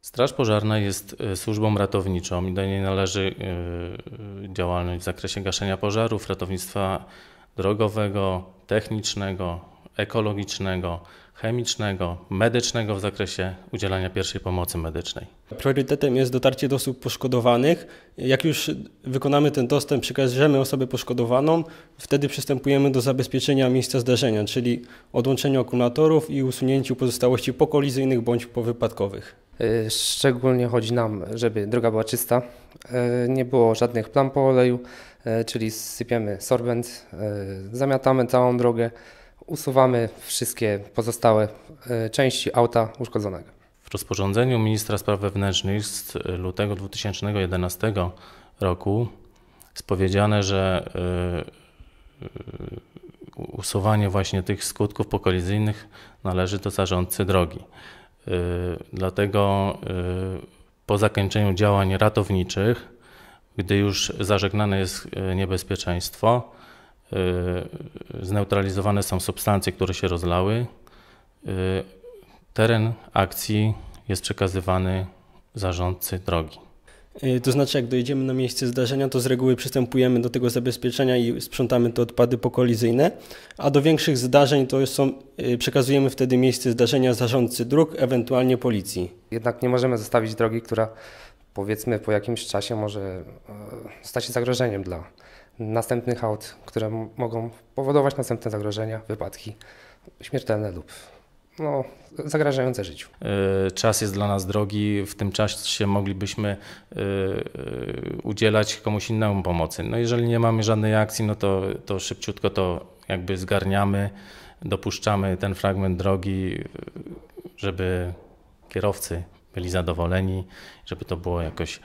Straż Pożarna jest e, służbą ratowniczą i do niej należy e, działalność w zakresie gaszenia pożarów, ratownictwa drogowego, technicznego, ekologicznego, chemicznego, medycznego w zakresie udzielania pierwszej pomocy medycznej. Priorytetem jest dotarcie do osób poszkodowanych. Jak już wykonamy ten dostęp, przekażemy osobę poszkodowaną, wtedy przystępujemy do zabezpieczenia miejsca zdarzenia, czyli odłączenia akumulatorów i usunięciu pozostałości pokolizyjnych bądź powypadkowych. Y, szczególnie chodzi nam, żeby droga była czysta, y, nie było żadnych plam po oleju, y, czyli sypiemy sorbent, zamiatamy całą drogę, usuwamy wszystkie pozostałe części auta uszkodzonego. W rozporządzeniu ministra spraw wewnętrznych z lutego 2011 roku jest powiedziane, że usuwanie właśnie tych skutków pokolizyjnych należy do zarządcy drogi. Y, dlatego y, po zakończeniu działań ratowniczych, gdy już zażegnane jest y, niebezpieczeństwo, zneutralizowane są substancje, które się rozlały, teren akcji jest przekazywany zarządcy drogi. Y, to znaczy, jak dojedziemy na miejsce zdarzenia, to z reguły przystępujemy do tego zabezpieczenia i sprzątamy te odpady pokolizyjne, a do większych zdarzeń to są, y, przekazujemy wtedy miejsce zdarzenia zarządcy dróg, ewentualnie policji. Jednak nie możemy zostawić drogi, która powiedzmy po jakimś czasie może e, stać się zagrożeniem dla następnych aut, które mogą powodować następne zagrożenia, wypadki śmiertelne lub no, zagrażające życiu. E, czas jest dla nas drogi, w tym czasie moglibyśmy e, e, udzielać komuś innemu pomocy. No jeżeli nie mamy żadnej akcji, no to, to szybciutko to jakby zgarniamy, dopuszczamy ten fragment drogi, żeby kierowcy byli zadowoleni, żeby to było jakoś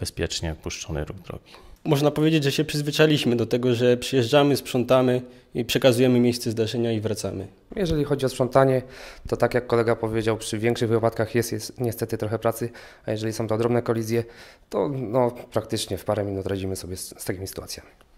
bezpiecznie puszczony ruch drogi. Można powiedzieć, że się przyzwyczailiśmy do tego, że przyjeżdżamy, sprzątamy i przekazujemy miejsce zdarzenia i wracamy. Jeżeli chodzi o sprzątanie, to tak jak kolega powiedział, przy większych wypadkach jest, jest niestety trochę pracy, a jeżeli są to drobne kolizje, to no, praktycznie w parę minut radzimy sobie z, z takimi sytuacjami.